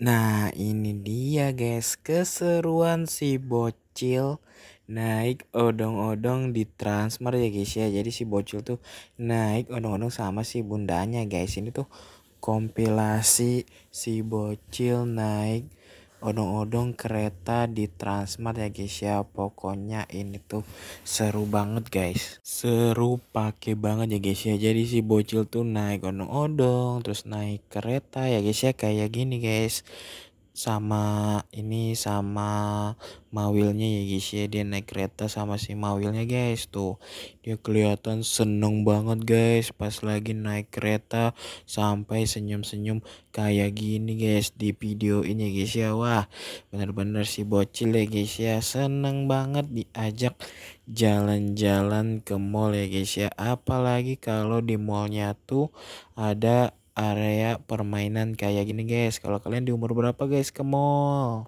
Nah, ini dia guys, keseruan si bocil naik odong-odong di transmart ya guys ya. Jadi si bocil tuh naik odong-odong sama si bundanya guys. Ini tuh kompilasi si bocil naik odong-odong kereta di Transmart ya guys ya pokoknya ini tuh seru banget guys seru pake banget ya guys ya jadi si bocil tuh naik odong-odong terus naik kereta ya guys ya kayak gini guys sama ini sama Mawilnya ya guys ya dia naik kereta sama si Mawilnya guys tuh dia kelihatan seneng banget guys pas lagi naik kereta sampai senyum-senyum kayak gini guys di video ini guys ya wah bener-bener si bocil ya guys ya seneng banget diajak jalan-jalan ke mall ya guys ya apalagi kalau di mallnya tuh ada area permainan kayak gini guys. Kalau kalian di umur berapa guys ke mall?